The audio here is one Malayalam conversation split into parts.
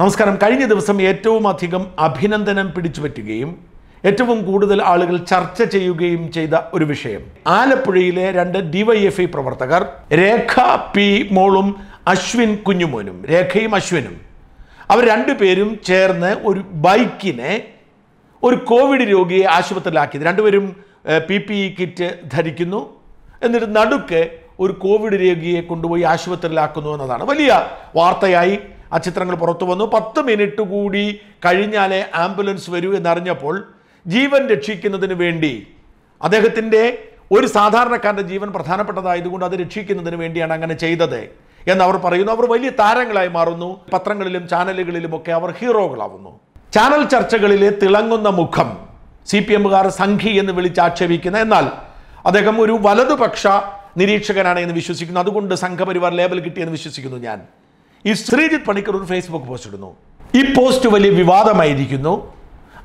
നമസ്കാരം കഴിഞ്ഞ ദിവസം ഏറ്റവും അധികം അഭിനന്ദനം പിടിച്ചുപറ്റുകയും ഏറ്റവും കൂടുതൽ ആളുകൾ ചർച്ച ചെയ്യുകയും ചെയ്ത ഒരു വിഷയം ആലപ്പുഴയിലെ രണ്ട് ഡിവൈഎഫ്ഐ പ്രവർത്തകർ രേഖ പി മോളും അശ്വിൻ കുഞ്ഞുമോനും രേഖയും അശ്വിനും അവർ രണ്ടുപേരും ചേർന്ന് ഒരു ബൈക്കിനെ ഒരു കോവിഡ് രോഗിയെ ആശുപത്രിയിലാക്കിയത് രണ്ടുപേരും പി പി ഇ കിറ്റ് ധരിക്കുന്നു എന്നിട്ട് നടുക്ക് ഒരു കോവിഡ് രോഗിയെ കൊണ്ടുപോയി ആശുപത്രിയിലാക്കുന്നു എന്നതാണ് വലിയ വാർത്തയായി ആ ചിത്രങ്ങൾ പുറത്തു വന്നു പത്ത് മിനിറ്റ് കൂടി കഴിഞ്ഞാലേ ആംബുലൻസ് വരൂ എന്നറിഞ്ഞപ്പോൾ ജീവൻ രക്ഷിക്കുന്നതിന് വേണ്ടി അദ്ദേഹത്തിൻ്റെ ഒരു സാധാരണക്കാരൻ്റെ ജീവൻ പ്രധാനപ്പെട്ടതായതുകൊണ്ട് അത് രക്ഷിക്കുന്നതിന് വേണ്ടിയാണ് അങ്ങനെ ചെയ്തത് അവർ പറയുന്നു അവർ വലിയ താരങ്ങളായി മാറുന്നു പത്രങ്ങളിലും ചാനലുകളിലും ഒക്കെ അവർ ഹീറോകളാവുന്നു ചാനൽ ചർച്ചകളിലെ തിളങ്ങുന്ന മുഖം സി പി എമ്മുകാർ സംഘി എന്ന് വിളിച്ച് ആക്ഷേപിക്കുന്ന എന്നാൽ അദ്ദേഹം ഒരു വലതുപക്ഷ നിരീക്ഷകനാണ് എന്ന് വിശ്വസിക്കുന്നു അതുകൊണ്ട് സംഘപരിവാർ ലേബൽ കിട്ടിയെന്ന് വിശ്വസിക്കുന്നു ഞാൻ ഈ ശ്രീജിത്ത് പണിക്കർ ഒരു ഫേസ്ബുക്ക് പോസ്റ്റ് ഇടുന്നു ഈ പോസ്റ്റ് വലിയ വിവാദമായിരിക്കുന്നു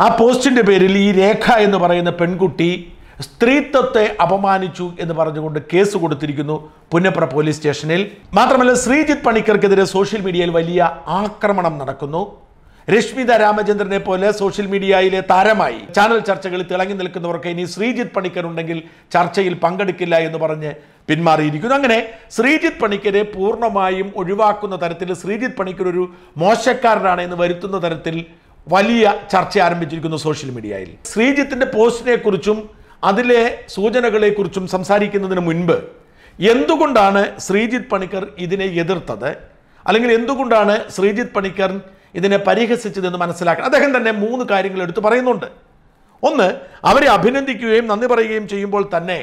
ആ പോസ്റ്റിൻ്റെ പേരിൽ ഈ രേഖ എന്ന് പറയുന്ന പെൺകുട്ടി സ്ത്രീത്വത്തെ അപമാനിച്ചു എന്ന് പറഞ്ഞുകൊണ്ട് കേസ് കൊടുത്തിരിക്കുന്നു പുന്നപ്ര പോലീസ് സ്റ്റേഷനിൽ മാത്രമല്ല ശ്രീജിത്ത് പണിക്കർക്കെതിരെ സോഷ്യൽ മീഡിയയിൽ വലിയ ആക്രമണം നടക്കുന്നു രശ്മിത രാമചന്ദ്രനെ പോലെ സോഷ്യൽ മീഡിയയിലെ താരമായി ചാനൽ ചർച്ചകളിൽ തിളങ്ങി നിൽക്കുന്നവർക്ക് ഇനി ശ്രീജിത്ത് പണിക്കർ ഉണ്ടെങ്കിൽ ചർച്ചയിൽ പങ്കെടുക്കില്ല എന്ന് പറഞ്ഞ് പിന്മാറിയിരിക്കുന്നു അങ്ങനെ ശ്രീജിത്ത് പണിക്കരെ പൂർണ്ണമായും ഒഴിവാക്കുന്ന തരത്തിൽ ശ്രീജിത്ത് പണിക്കർ ഒരു മോശക്കാരനാണ് എന്ന് വരുത്തുന്ന തരത്തിൽ വലിയ ചർച്ച ആരംഭിച്ചിരിക്കുന്നു സോഷ്യൽ മീഡിയയിൽ ശ്രീജിത്തിൻ്റെ പോസ്റ്റിനെ കുറിച്ചും അതിലെ സൂചനകളെക്കുറിച്ചും സംസാരിക്കുന്നതിന് മുൻപ് എന്തുകൊണ്ടാണ് ശ്രീജിത്ത് പണിക്കർ ഇതിനെ എതിർത്തത് അല്ലെങ്കിൽ എന്തുകൊണ്ടാണ് ശ്രീജിത്ത് പണിക്കർ ഇതിനെ പരിഹസിച്ചതെന്ന് മനസ്സിലാക്കണം അദ്ദേഹം തന്നെ മൂന്ന് കാര്യങ്ങൾ എടുത്തു പറയുന്നുണ്ട് ഒന്ന് അവരെ അഭിനന്ദിക്കുകയും നന്ദി പറയുകയും ചെയ്യുമ്പോൾ തന്നെ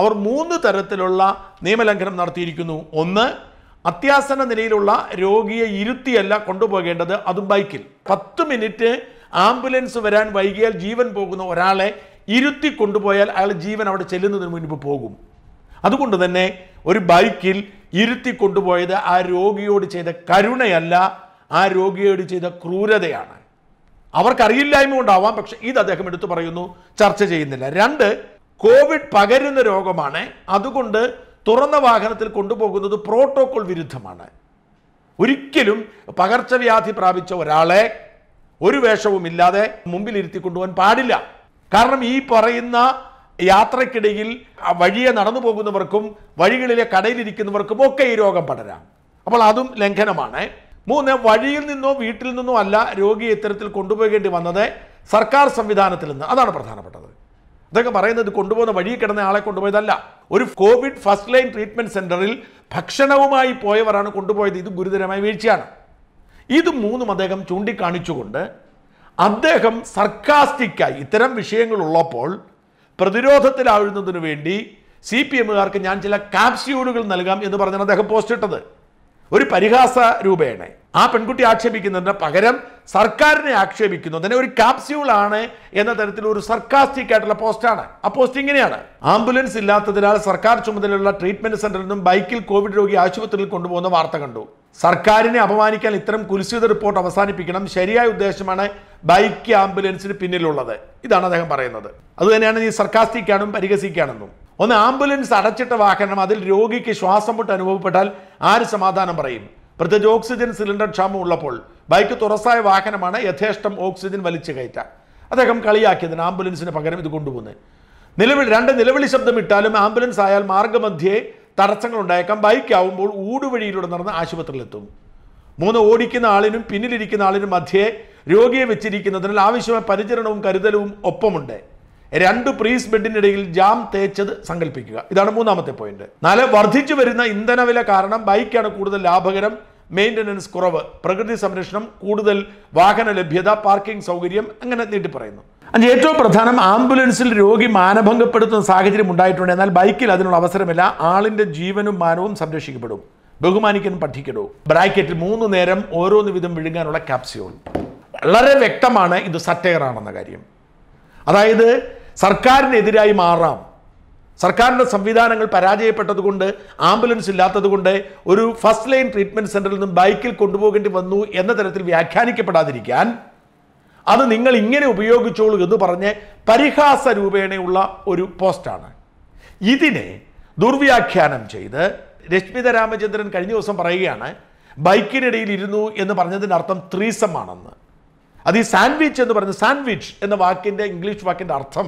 അവർ മൂന്ന് തരത്തിലുള്ള നിയമലംഘനം നടത്തിയിരിക്കുന്നു ഒന്ന് അത്യാസന്ന നിലയിലുള്ള രോഗിയെ ഇരുത്തിയല്ല കൊണ്ടുപോകേണ്ടത് അതും ബൈക്കിൽ പത്ത് മിനിറ്റ് ആംബുലൻസ് വരാൻ വൈകിയാൽ ജീവൻ പോകുന്ന ഒരാളെ ഇരുത്തി കൊണ്ടുപോയാൽ അയാൾ ജീവൻ അവിടെ ചെല്ലുന്നതിന് മുൻപ് പോകും അതുകൊണ്ട് തന്നെ ഒരു ബൈക്കിൽ ഇരുത്തി കൊണ്ടുപോയത് ആ രോഗിയോട് ചെയ്ത കരുണയല്ല ആ രോഗിയോട് ചെയ്ത ക്രൂരതയാണ് അവർക്കറിയില്ലായ്മ കൊണ്ടാവാം പക്ഷെ ഇത് അദ്ദേഹം എടുത്തു പറയുന്നു ചർച്ച ചെയ്യുന്നില്ല രണ്ട് കോവിഡ് പകരുന്ന രോഗമാണ് അതുകൊണ്ട് തുറന്ന വാഹനത്തിൽ കൊണ്ടുപോകുന്നത് പ്രോട്ടോകോൾ വിരുദ്ധമാണ് ഒരിക്കലും പകർച്ചവ്യാധി പ്രാപിച്ച ഒരാളെ ഒരു വേഷവും ഇല്ലാതെ മുമ്പിലിരുത്തി കൊണ്ടുപോകാൻ പാടില്ല കാരണം ഈ പറയുന്ന യാത്രക്കിടയിൽ വഴിയെ നടന്നു പോകുന്നവർക്കും വഴികളിലെ കടയിലിരിക്കുന്നവർക്കും ഒക്കെ ഈ രോഗം പടരാം അപ്പോൾ അതും ലംഘനമാണ് മൂന്ന് വഴിയിൽ നിന്നോ വീട്ടിൽ നിന്നോ അല്ല രോഗിയെ ഇത്തരത്തിൽ കൊണ്ടുപോകേണ്ടി വന്നത് സർക്കാർ സംവിധാനത്തിൽ നിന്ന് അതാണ് പ്രധാനപ്പെട്ടത് അതൊക്കെ പറയുന്നത് കൊണ്ടുപോകുന്ന വഴി കിടന്ന ആളെ കൊണ്ടുപോയതല്ല ഒരു കോവിഡ് ഫസ്റ്റ് ലൈൻ ട്രീറ്റ്മെൻറ്റ് സെൻറ്ററിൽ ഭക്ഷണവുമായി പോയവരാണ് കൊണ്ടുപോയത് ഇത് ഗുരുതരമായ വീഴ്ചയാണ് ഇത് മൂന്നും അദ്ദേഹം ചൂണ്ടിക്കാണിച്ചുകൊണ്ട് അദ്ദേഹം സർക്കാസ്റ്റിക്കായി ഇത്തരം വിഷയങ്ങളുള്ളപ്പോൾ പ്രതിരോധത്തിലാഴുന്നതിനു വേണ്ടി സി പി എമ്മുകാർക്ക് ഞാൻ ചില കാപ്സ്യൂളുകൾ നൽകാം എന്ന് പറഞ്ഞാണ് അദ്ദേഹം പോസ്റ്റ് ഇട്ടത് ഒരു പരിഹാസ രൂപേണ ആ പെൺകുട്ടി ആക്ഷേപിക്കുന്നതിന് പകരം സർക്കാരിനെ ആക്ഷേപിക്കുന്നു തന്നെ ഒരു ക്യാപ്സ്യൂളാണ് എന്ന തരത്തിൽ ഒരു സർക്കാസ്റ്റിക് ആയിട്ടുള്ള പോസ്റ്റാണ് ആ പോസ്റ്റ് ഇങ്ങനെയാണ് ആംബുലൻസ് ഇല്ലാത്തതിനാൽ സർക്കാർ ചുമതലയുള്ള ട്രീറ്റ്മെന്റ് സെന്ററിൽ നിന്നും ബൈക്കിൽ കോവിഡ് രോഗി ആശുപത്രിയിൽ കൊണ്ടുപോകുന്ന വാർത്ത കണ്ടു സർക്കാരിനെ അപമാനിക്കാൻ ഇത്തരം കുലിശിത റിപ്പോർട്ട് അവസാനിപ്പിക്കണം ശരിയായ ഉദ്ദേശമാണ് ബൈക്ക് ആംബുലൻസിന് പിന്നിലുള്ളത് ഇതാണ് അദ്ദേഹം പറയുന്നത് അതുതന്നെയാണ് ഈ സർക്കാസ്റ്റിക്കാണും പരിഹസിക്കുകയാണെന്നും ഒന്ന് ആംബുലൻസ് അടച്ചിട്ട വാഹനം അതിൽ രോഗിക്ക് ശ്വാസം മുട്ട് അനുഭവപ്പെട്ടാൽ ആര് സമാധാനം പറയും പ്രത്യേകിച്ച് ഓക്സിജൻ സിലിണ്ടർ ക്ഷാമം ഉള്ളപ്പോൾ ബൈക്ക് തുറസായ വാഹനമാണ് യഥേഷ്ടം ഓക്സിജൻ വലിച്ചു കയറ്റാം അദ്ദേഹം കളിയാക്കിയതിന് ആംബുലൻസിന് പകരം ഇത് കൊണ്ടുപോകുന്നത് നിലവിളി രണ്ട് നിലവിളി ശബ്ദം ഇട്ടാലും ആംബുലൻസ് ആയാൽ മാർഗമധ്യേ തടസ്സങ്ങൾ ഉണ്ടായേക്കാം ബൈക്കാവുമ്പോൾ ഊടുവഴിയിലൂടെ നടന്ന് ആശുപത്രിയിലെത്തും മൂന്ന് ഓടിക്കുന്ന ആളിനും പിന്നിലിരിക്കുന്ന ആളിനും മധ്യേ രോഗിയെ വെച്ചിരിക്കുന്നതിനാൽ ആവശ്യമായ പരിചരണവും കരുതലും ഒപ്പമുണ്ട് രണ്ട് പ്രീസ് ബെഡിനിടയിൽ ജാം തേച്ചത് സങ്കല്പിക്കുക ഇതാണ് മൂന്നാമത്തെ പോയിന്റ് നാല് വർദ്ധിച്ചു വരുന്ന ഇന്ധനവില കാരണം ബൈക്കാണ് കൂടുതൽ ലാഭകരം മെയിൻ്റനൻസ് കുറവ് പ്രകൃതി സംരക്ഷണം കൂടുതൽ വാഹന ലഭ്യത പാർക്കിംഗ് സൗകര്യം അങ്ങനെ നീട്ടി പറയുന്നു അഞ്ച് ഏറ്റവും പ്രധാനം ആംബുലൻസിൽ രോഗി മാനഭംഗപ്പെടുത്തുന്ന സാഹചര്യം ഉണ്ടായിട്ടുണ്ട് എന്നാൽ ബൈക്കിൽ അതിനുള്ള അവസരമില്ല ആളിൻ്റെ ജീവനും മാനവും സംരക്ഷിക്കപ്പെടും ബഹുമാനിക്കാൻ പഠിക്കടൂ ബ്രാക്കറ്റിൽ മൂന്ന് നേരം ഓരോന്ന് വിധം വിഴുങ്ങാനുള്ള ക്യാപ്സ്യൂൾ വളരെ വ്യക്തമാണ് ഇത് സറ്റയറാണെന്ന കാര്യം അതായത് സർക്കാരിനെതിരായി മാറാം സർക്കാരിൻ്റെ സംവിധാനങ്ങൾ പരാജയപ്പെട്ടതുകൊണ്ട് ആംബുലൻസ് ഇല്ലാത്തതുകൊണ്ട് ഒരു ഫസ്റ്റ് ലൈൻ ട്രീറ്റ്മെൻറ്റ് സെൻ്ററിൽ നിന്നും ബൈക്കിൽ കൊണ്ടുപോകേണ്ടി വന്നു എന്ന തരത്തിൽ വ്യാഖ്യാനിക്കപ്പെടാതിരിക്കാൻ അത് നിങ്ങൾ ഇങ്ങനെ ഉപയോഗിച്ചോളൂ എന്ന് പറഞ്ഞ് പരിഹാസ രൂപേണയുള്ള ഒരു പോസ്റ്റാണ് ഇതിനെ ദുർവ്യാഖ്യാനം ചെയ്ത് രശ്മിത രാമചന്ദ്രൻ കഴിഞ്ഞ ദിവസം പറയുകയാണ് ബൈക്കിനിടയിൽ ഇരുന്നു എന്ന് പറഞ്ഞതിൻ്റെ അർത്ഥം ത്രീസമാണെന്ന് അത് ഈ സാൻഡ്വിച്ച് എന്ന് പറയുന്നത് സാൻഡ്വിച്ച് എന്ന വാക്കിൻ്റെ ഇംഗ്ലീഷ് വാക്കിൻ്റെ അർത്ഥം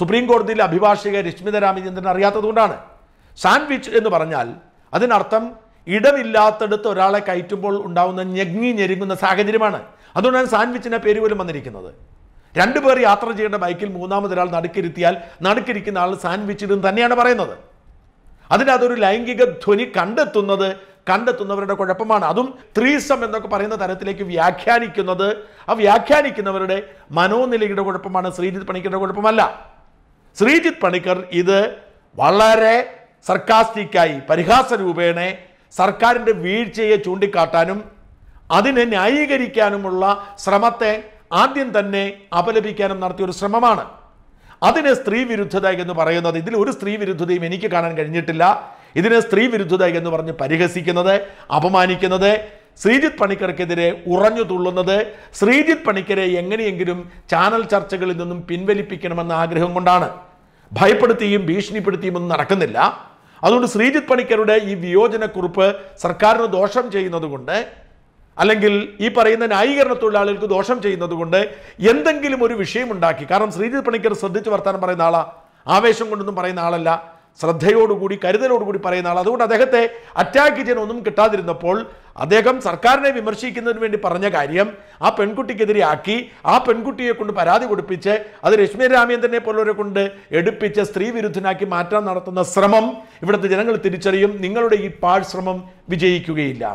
സുപ്രീം കോടതിയിലെ അഭിഭാഷക രശ്മിത രാമചന്ദ്രൻ അറിയാത്തതുകൊണ്ടാണ് സാൻഡ്വിച്ച് എന്ന് പറഞ്ഞാൽ അതിനർത്ഥം ഇടമില്ലാത്തടുത്ത് ഒരാളെ കയറ്റുമ്പോൾ ഉണ്ടാവുന്ന ഞെങ്ങി ഞെരുങ്ങുന്ന സാഹചര്യമാണ് അതുകൊണ്ടാണ് സാൻഡ്വിച്ചിൻ്റെ പേര് പോലും വന്നിരിക്കുന്നത് രണ്ടു പേർ യാത്ര ചെയ്യേണ്ട ബൈക്കിൽ മൂന്നാമതൊരാൾ നടുക്കിരുത്തിയാൽ നടുക്കിരിക്കുന്ന ആൾ സാൻഡ്വിച്ച് ഇതെന്ന് തന്നെയാണ് പറയുന്നത് അതിനകത്തൊരു ലൈംഗിക ധ്വനി കണ്ടെത്തുന്നത് കണ്ടെത്തുന്നവരുടെ കുഴപ്പമാണ് അതും ത്രീസം എന്നൊക്കെ പറയുന്ന തരത്തിലേക്ക് വ്യാഖ്യാനിക്കുന്നത് ആ വ്യാഖ്യാനിക്കുന്നവരുടെ മനോനിലയുടെ കുഴപ്പമാണ് ശ്രീജിത് പണിക്കരുടെ കുഴപ്പമല്ല ശ്രീജിത് പണിക്കർ ഇത് വളരെ സർക്കാസ്റ്റിക്കായി പരിഹാസ രൂപേണ സർക്കാരിൻ്റെ വീഴ്ചയെ ചൂണ്ടിക്കാട്ടാനും അതിനെ ന്യായീകരിക്കാനുമുള്ള ശ്രമത്തെ ആദ്യം തന്നെ അപലപിക്കാനും നടത്തിയൊരു ശ്രമമാണ് അതിന് സ്ത്രീ വിരുദ്ധത എന്ന് പറയുന്നത് ഇതിൽ ഒരു സ്ത്രീ വിരുദ്ധതയും എനിക്ക് കാണാൻ കഴിഞ്ഞിട്ടില്ല ഇതിനെ സ്ത്രീ വിരുദ്ധത എന്ന് പറഞ്ഞ് പരിഹസിക്കുന്നത് അപമാനിക്കുന്നത് ശ്രീജിത് പണിക്കർക്കെതിരെ ഉറഞ്ഞു തുള്ളുന്നത് ശ്രീജിത് പണിക്കരെ എങ്ങനെയെങ്കിലും ചാനൽ ചർച്ചകളിൽ നിന്നും പിൻവലിപ്പിക്കണമെന്ന ആഗ്രഹം കൊണ്ടാണ് ഭയപ്പെടുത്തിയും ഭീഷണിപ്പെടുത്തിയും ഒന്നും നടക്കുന്നില്ല അതുകൊണ്ട് ശ്രീജിത് പണിക്കരുടെ ഈ വിയോജനക്കുറിപ്പ് സർക്കാരിന് ദോഷം ചെയ്യുന്നതുകൊണ്ട് അല്ലെങ്കിൽ ഈ പറയുന്ന ന്യായീകരണ തൊഴിലാളികൾക്ക് ദോഷം ചെയ്യുന്നതുകൊണ്ട് എന്തെങ്കിലും ഒരു വിഷയമുണ്ടാക്കി കാരണം ശ്രീജിത് പണിക്കർ ശ്രദ്ധിച്ച് വർത്താനം പറയുന്ന ആളാ ആവേശം കൊണ്ടൊന്നും പറയുന്ന ആളല്ല ശ്രദ്ധയോടുകൂടി കരുതലോടുകൂടി പറയുന്ന ആൾ അതുകൊണ്ട് അദ്ദേഹത്തെ അറ്റാക്ക് ചെയ്യാൻ ഒന്നും കിട്ടാതിരുന്നപ്പോൾ അദ്ദേഹം സർക്കാരിനെ വിമർശിക്കുന്നതിന് വേണ്ടി പറഞ്ഞ കാര്യം ആ പെൺകുട്ടിക്കെതിരെ ആക്കി ആ പെൺകുട്ടിയെ കൊണ്ട് പരാതി കൊടുപ്പിച്ച് അത് രശ്മി രാമേന്ദ്രനെ പോലുള്ളവരെ കൊണ്ട് എടുപ്പിച്ച് സ്ത്രീ വിരുദ്ധനാക്കി മാറ്റാൻ നടത്തുന്ന ശ്രമം ഇവിടുത്തെ ജനങ്ങൾ തിരിച്ചറിയും നിങ്ങളുടെ ഈ പാഴ് ശ്രമം വിജയിക്കുകയില്ല